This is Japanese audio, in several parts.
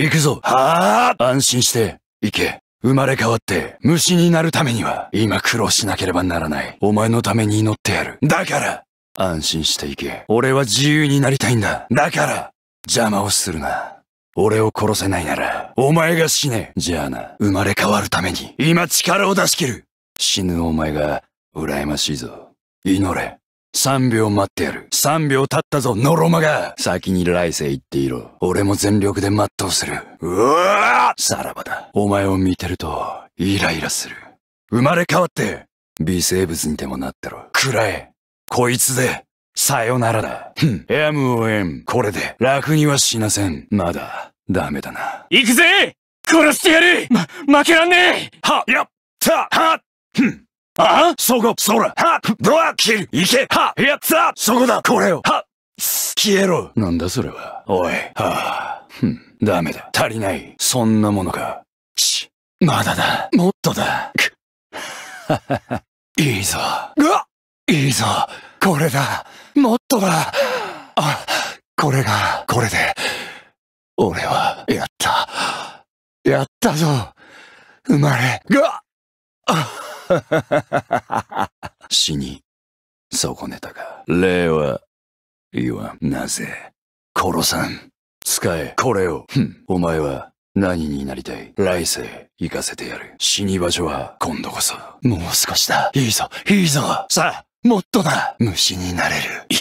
行くぞはあ安心して、行け。生まれ変わって、虫になるためには、今苦労しなければならない。お前のために祈ってやる。だから安心して行け。俺は自由になりたいんだ。だから邪魔をするな。俺を殺せないなら、お前が死ね。じゃあな、生まれ変わるために、今力を出し切る。死ぬお前が、羨ましいぞ。祈れ。3秒待ってやる。3秒経ったぞ、ノロマが先に来世行っていろ。俺も全力で全うする。うわさらばだ。お前を見てると、イライラする。生まれ変わって、微生物にでもなってろ。喰らえ。こいつで、さよならだ。ふん、MOM。これで、楽には死なせん。まだ、ダメだな。行くぜ殺してやるま、負けらんねえは、やったは、ふん。あそこそらはドア切る行けはやったそこだこれをは消えろなんだそれはおいはあふんダメだ足りないそんなものかちまだだもっとだくはははいいぞうわいいぞこれだもっとだあこれがこれで俺はやったやったぞ生まれがあ死に、損ねたか。礼は、言わん。なぜ、殺さん。使え、これを。ふん、お前は、何になりたい来世、行かせてやる。死に場所は、今度こそ。もう少しだ。いいぞ、いいぞ。さあ、もっとな虫になれる。い、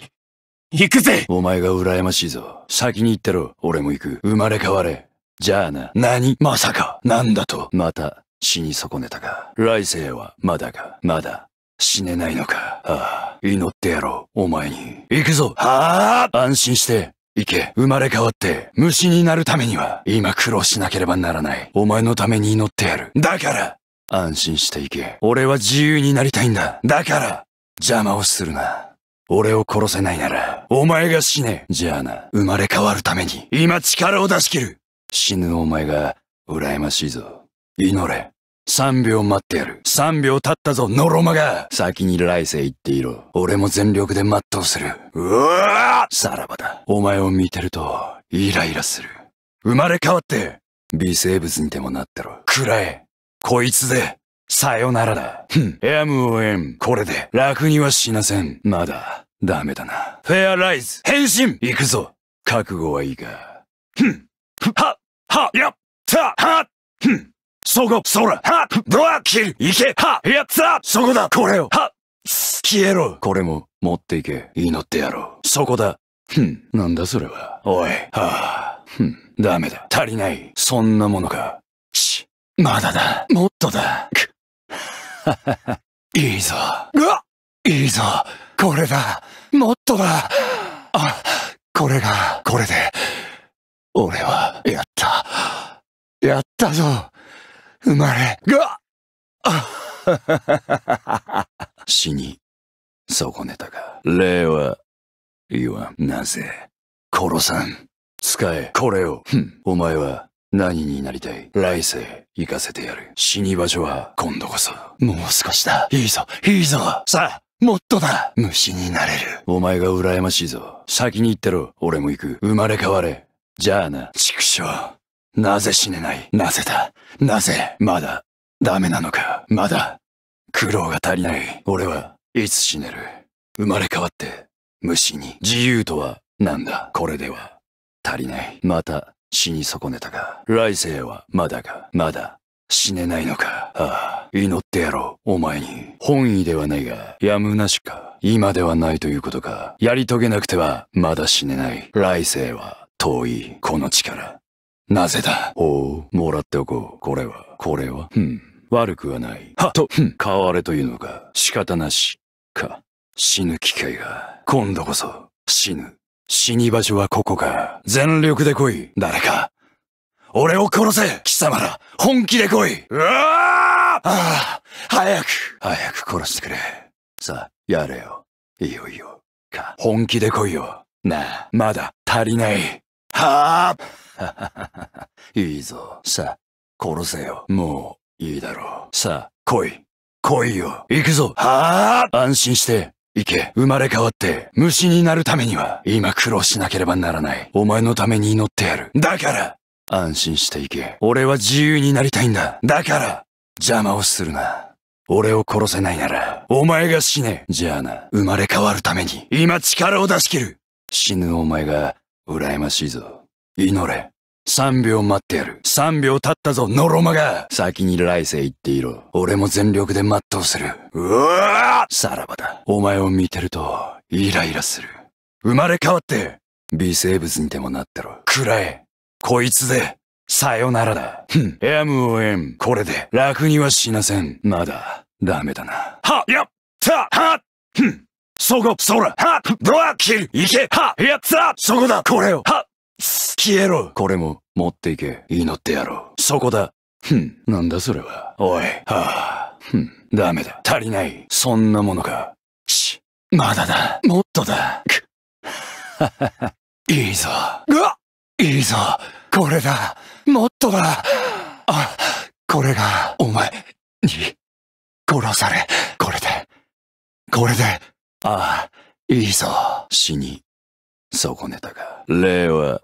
行くぜお前が羨ましいぞ。先に行ってろ。俺も行く。生まれ変われ。じゃあな。何まさか。なんだと。また。死に損ねたが、来世はまだか。まだ死ねないのか。ああ、祈ってやろう、お前に。行くぞはあ安心して、行け。生まれ変わって、虫になるためには、今苦労しなければならない。お前のために祈ってやる。だから安心して行け。俺は自由になりたいんだ。だから邪魔をするな。俺を殺せないなら、お前が死ね。じゃあな、生まれ変わるために、今力を出し切る。死ぬお前が、羨ましいぞ。祈れ。三秒待ってやる。三秒経ったぞ、ノロマが先に来世行っていろ。俺も全力で全うする。うわさらばだ。お前を見てると、イライラする。生まれ変わって、微生物にでもなってろ。喰らえ。こいつで、さよならだ。ふん。エム m これで、楽には死なせん。まだ、ダメだな。フェアライズ、変身行くぞ。覚悟はいいか。ふん。は、は、やったはふん。そこ、そら、はっ、ドア、切る、行け、はっ、やったそこだ、これを、はっ、消えろ。これも、持っていけ、祈ってやろう。そこだ。ふん、なんだそれは。おい、はあ、ふん、ダメだ。足りない。そんなものか。ち、まだだ。もっとだ。く、ははは。いいぞ。うわいいぞ。これだ。もっとだ。あ、これが、これで、俺は、やった。やったぞ。生まれが、死に、損ねたか。礼は、言わん。なぜ、殺さん。使え、これを。お前は、何になりたい来世、行かせてやる。死に場所は、今度こそ。もう少しだ。いいぞ、いいぞ。さあ、もっとだ虫になれる。お前が羨ましいぞ。先に行ってろ。俺も行く。生まれ変われ。じゃあな。畜生。なぜ死ねないなぜだなぜまだダメなのかまだ苦労が足りない。俺はいつ死ねる生まれ変わって虫に。自由とはなんだこれでは足りない。また死に損ねたか。来世はまだかまだ死ねないのか。ああ、祈ってやろう。お前に。本意ではないが、やむなしか。今ではないということか。やり遂げなくては、まだ死ねない。来世は遠い。この力。なぜだおう、もらっておこう。これは、これは、ふん。悪くはない。はと、ふん、変われというのか、仕方なし、か。死ぬ機会が、今度こそ、死ぬ。死に場所はここか。全力で来い、誰か。俺を殺せ貴様ら、本気で来いうわああ、早く、早く殺してくれ。さあ、やれよ。いよいいよ。か、本気で来いよ。なあ、まだ足りない。はあ いいぞ。さあ、殺せよ。もう、いいだろう。さあ、来い。来いよ。行くぞ。はあ安心して。行け。生まれ変わって、虫になるためには、今苦労しなければならない。お前のために祈ってやる。だから安心して行け。俺は自由になりたいんだ。だから邪魔をするな。俺を殺せないなら、お前が死ね。じゃあな、生まれ変わるために、今力を出し切る。死ぬお前が、羨ましいぞ。祈れ。3秒待ってやる。3秒経ったぞ、ノロマが先に来世行っていろ。俺も全力で全うする。うわさらばだ。お前を見てると、イライラする。生まれ変わって、微生物にでもなってろ。喰らえ。こいつで、さよならだ。ふん。m ム m これで、楽には死なせん。まだ、ダメだな。はやったはふんそこそらはドア切るいけはやつはそこだこれをは消えろこれも持っていけ祈ってやろうそこだふんなんだそれはおいはあふんダメだ足りないそんなものかちまだだもっとだくはははいいぞうわいいぞこれだもっとだあこれがお前に殺されこれでこれでああいいぞ、死に。損ねたが、礼は、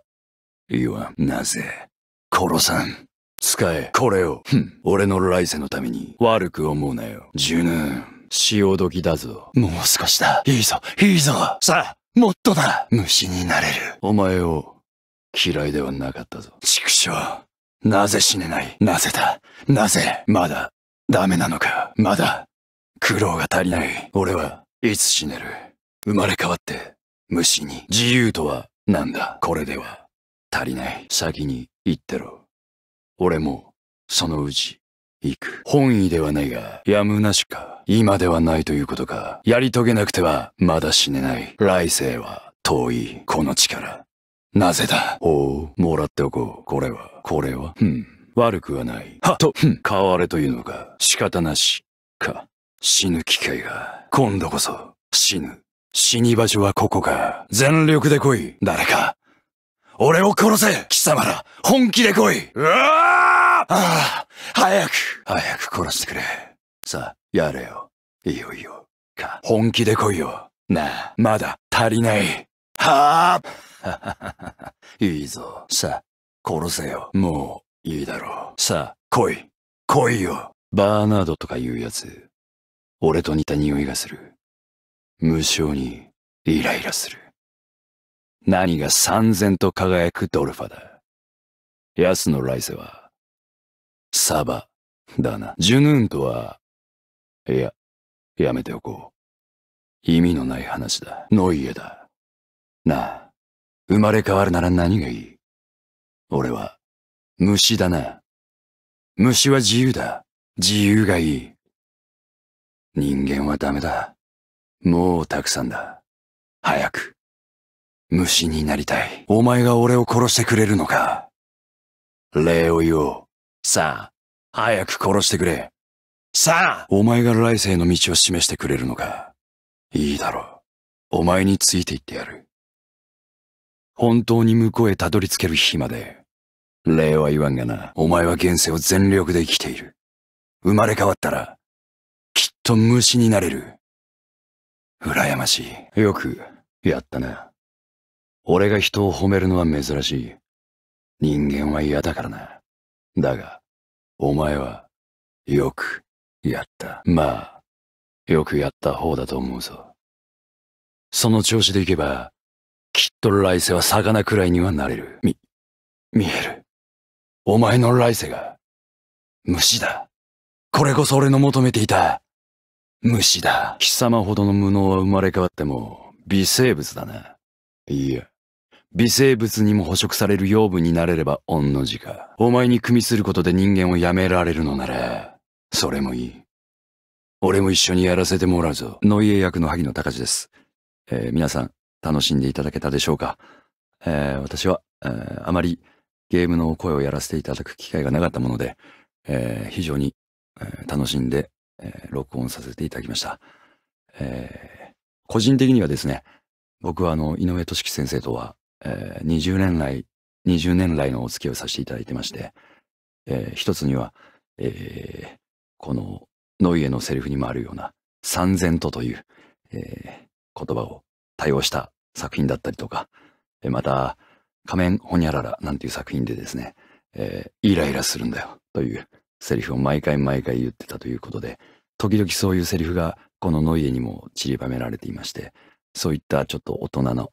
言わん。なぜ、殺さん。使え、これを。ふん、俺の来世のために、悪く思うなよ。ジュヌーン、潮時だぞ。もう少しだ。いいぞ、いいぞ。さあ、もっとだ。虫になれる。お前を、嫌いではなかったぞ。畜生。なぜ死ねないなぜだなぜまだ、ダメなのかまだ、苦労が足りない。俺は、いつ死ねる生まれ変わって虫に自由とはなんだこれでは足りない先に行ってろ俺もそのうち行く本意ではないがやむなしか今ではないということかやり遂げなくてはまだ死ねない来世は遠いこの力なぜだおおもらっておこうこれはこれはふん悪くはないはっとふん変われというのか仕方なしか死ぬ機会が今度こそ死ぬ死に場所はここか。全力で来い。誰か。俺を殺せ貴様ら本気で来いうわああ早く早く殺してくれ。さあ、やれよ。いよいいよ。か。本気で来いよ。なあ、まだ足りない。はあ いいぞ。さあ、殺せよ。もう、いいだろう。さあ、来い。来いよ。バーナードとかいうやつ。俺と似た匂いがする。無性にイライラする。何が三千と輝くドルファだ。安の来世は、サバ、だな。ジュヌーンとは、いや、やめておこう。意味のない話だ。ノイエだ。なあ、生まれ変わるなら何がいい俺は、虫だな。虫は自由だ。自由がいい。人間はダメだ。もうたくさんだ。早く。虫になりたい。お前が俺を殺してくれるのか。礼を言おう。さあ、早く殺してくれ。さあお前が来世への道を示してくれるのか。いいだろう。お前についていってやる。本当に向こうへたどり着ける日まで。礼は言わんがな。お前は現世を全力で生きている。生まれ変わったら、きっと虫になれる。羨ましい。よく、やったな。俺が人を褒めるのは珍しい。人間は嫌だからな。だが、お前は、よく、やった。まあ、よくやった方だと思うぞ。その調子でいけば、きっと来世は魚くらいにはなれる。み、見える。お前の来世が、虫だ。これこそ俺の求めていた、虫だ。貴様ほどの無能は生まれ変わっても、微生物だな。いや、微生物にも捕食される養分になれれば御の字か。お前に組みすることで人間をやめられるのなら、それもいい。俺も一緒にやらせてもらうぞ。ノイエ役の萩野隆です。えー、皆さん、楽しんでいただけたでしょうか。えー、私は、えー、あまりゲームの声をやらせていただく機会がなかったもので、え非常に、え楽しんでえー、録音させていただきました。えー、個人的にはですね、僕はあの、井上俊樹先生とは、えー、20年来、20年来のお付き合いをさせていただいてまして、えー、一つには、えー、この、ノイエのセリフにもあるような、三千とという、えー、言葉を対応した作品だったりとか、えー、また、仮面ほにゃららなんていう作品でですね、えー、イライラするんだよという、セリフを毎回毎回言ってたということで、時々そういうセリフがこのノイエにも散りばめられていまして、そういったちょっと大人の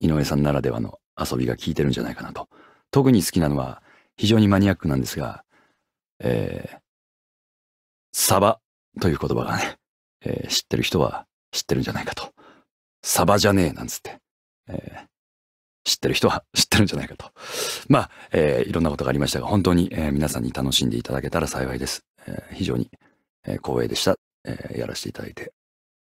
井上さんならではの遊びが効いてるんじゃないかなと。特に好きなのは非常にマニアックなんですが、えー、サバという言葉がね、えー、知ってる人は知ってるんじゃないかと。サバじゃねえなんつって、えー、知ってる人は 知ってるんじゃないかと。まあ、えー、いろんなことがありましたが、本当に、えー、皆さんに楽しんでいただけたら幸いです。えー、非常に、え光栄でした、えやらせていただいて。